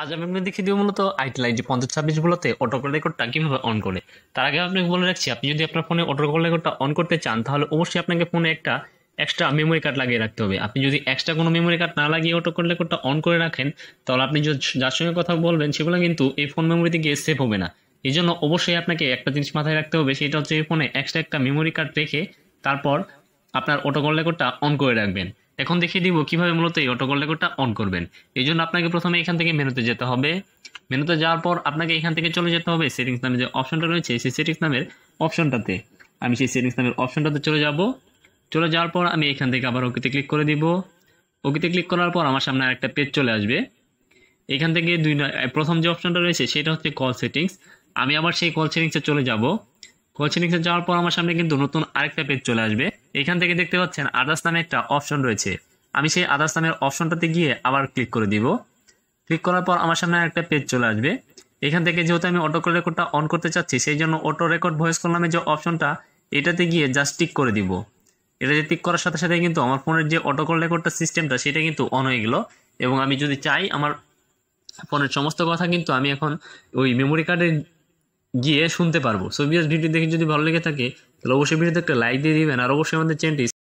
আজ আমি আপনাকে দেখিয়ে দিব মূলত আইটেল আইডি পঞ্চাশ ছাব্বিশগুলোতে অটোকল রেকর্ডটা কীভাবে অন করে তার আগে আপনাকে বলে রাখছি আপনি যদি আপনার ফোনে অটোকল রেকর্ডটা অন করতে চান তাহলে অবশ্যই আপনাকে ফোনে একটা এক্সট্রা মেমোরি কার্ড লাগিয়ে রাখতে হবে আপনি যদি এক্সট্রা কোনো মেমোরি কার্ড না লাগিয়ে অটোকল রেকর্ডটা অন করে রাখেন তাহলে আপনি যার সঙ্গে কথা বলবেন সেগুলো কিন্তু এই ফোন মেমোরিতে গিয়ে সেভ হবে না এই জন্য অবশ্যই আপনাকে একটা জিনিস মাথায় রাখতে হবে সেটা হচ্ছে এই ফোনে এক্সট্রা একটা মেমোরি কার্ড রেখে তারপর আপনার অটোকল রেকর্ডটা অন করে রাখবেন এখন দেখিয়ে দিব কিভাবে মূলত এই অটো কল রেকর্ডটা অন করবেন এই জন্য আপনাকে প্রথমে এখান থেকে মেনুতে যেতে হবে মেনুতে যাওয়ার পর আপনাকে এখান থেকে চলে যেতে হবে সেটিংস নামে যে অপশনটা রয়েছে সেই সেটিংস নামের অপশনটাতে আমি সেই সেটিংস নামের অপশনটাতে চলে যাব চলে যাওয়ার পর আমি এখান থেকে আবার ওকেতে ক্লিক করে দিব ওকেতে ক্লিক করার পর আমার সামনে আরেকটা পেজ চলে আসবে এখান থেকে দুই প্রথম যে অপশনটা রয়েছে সেটা হচ্ছে কল সেটিংস আমি আবার সেই কল সেটিংসে চলে যাব কোচিং লিঙ্কে যাওয়ার পর আমার সামনে কিন্তু নতুন আরেকটা পেজ চলে আসবে এখান থেকে দেখতে পাচ্ছেন আদার্স নামে একটা অপশন রয়েছে আমি সেই আদার্স নামের অপশনটাতে গিয়ে আবার ক্লিক করে দিব ক্লিক করার পর আমার সামনে একটা পেজ চলে আসবে এখান থেকে যেহেতু আমি অটো রেকর্ডটা অন করতে চাচ্ছি সেই জন্য অটো রেকর্ড ভয়েস কল নামে যে অপশনটা এটাতে গিয়ে জাস্ট টিক করে দিব যে টিক করার সাথে সাথে কিন্তু আমার ফোনের যে অটো কল রেকর্ডটা সিস্টেমটা সেটা কিন্তু অন হয়ে গেলো এবং আমি যদি চাই আমার ফোনের সমস্ত কথা কিন্তু আমি এখন ওই মেমোরি কার্ডের গিয়ে শুনতে পারবো সো ভিডিও দেখে যদি ভালো লেগে থাকে তাহলে অবশ্যই ভিডিওতে একটা লাইক দিয়ে দিবেন আর অবশ্যই আমাদের চ্যানেলটি